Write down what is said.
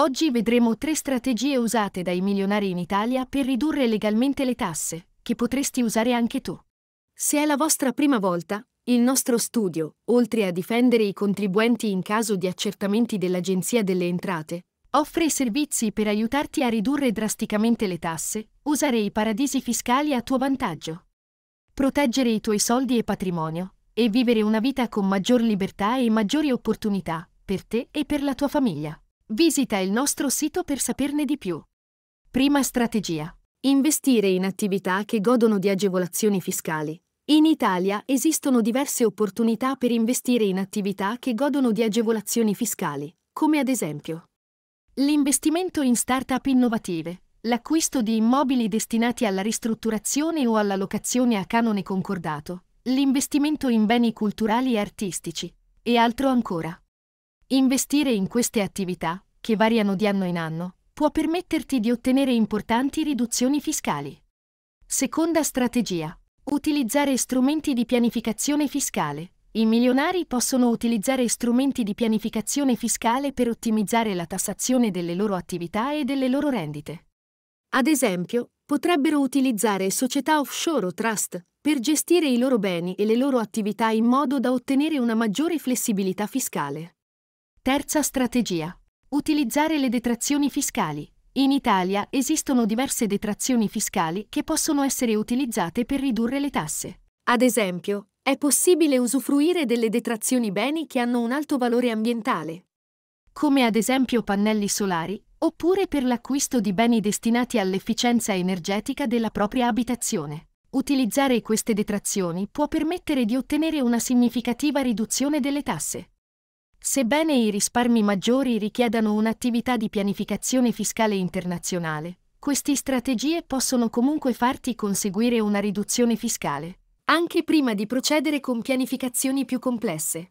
Oggi vedremo tre strategie usate dai milionari in Italia per ridurre legalmente le tasse, che potresti usare anche tu. Se è la vostra prima volta, il nostro studio, oltre a difendere i contribuenti in caso di accertamenti dell'Agenzia delle Entrate, offre servizi per aiutarti a ridurre drasticamente le tasse, usare i paradisi fiscali a tuo vantaggio, proteggere i tuoi soldi e patrimonio, e vivere una vita con maggior libertà e maggiori opportunità, per te e per la tua famiglia. Visita il nostro sito per saperne di più. Prima strategia. Investire in attività che godono di agevolazioni fiscali. In Italia esistono diverse opportunità per investire in attività che godono di agevolazioni fiscali, come ad esempio l'investimento in start-up innovative, l'acquisto di immobili destinati alla ristrutturazione o alla locazione a canone concordato, l'investimento in beni culturali e artistici, e altro ancora. Investire in queste attività, che variano di anno in anno, può permetterti di ottenere importanti riduzioni fiscali. Seconda strategia. Utilizzare strumenti di pianificazione fiscale. I milionari possono utilizzare strumenti di pianificazione fiscale per ottimizzare la tassazione delle loro attività e delle loro rendite. Ad esempio, potrebbero utilizzare società offshore o trust per gestire i loro beni e le loro attività in modo da ottenere una maggiore flessibilità fiscale. Terza strategia. Utilizzare le detrazioni fiscali. In Italia esistono diverse detrazioni fiscali che possono essere utilizzate per ridurre le tasse. Ad esempio, è possibile usufruire delle detrazioni beni che hanno un alto valore ambientale, come ad esempio pannelli solari, oppure per l'acquisto di beni destinati all'efficienza energetica della propria abitazione. Utilizzare queste detrazioni può permettere di ottenere una significativa riduzione delle tasse. Sebbene i risparmi maggiori richiedano un'attività di pianificazione fiscale internazionale, queste strategie possono comunque farti conseguire una riduzione fiscale, anche prima di procedere con pianificazioni più complesse.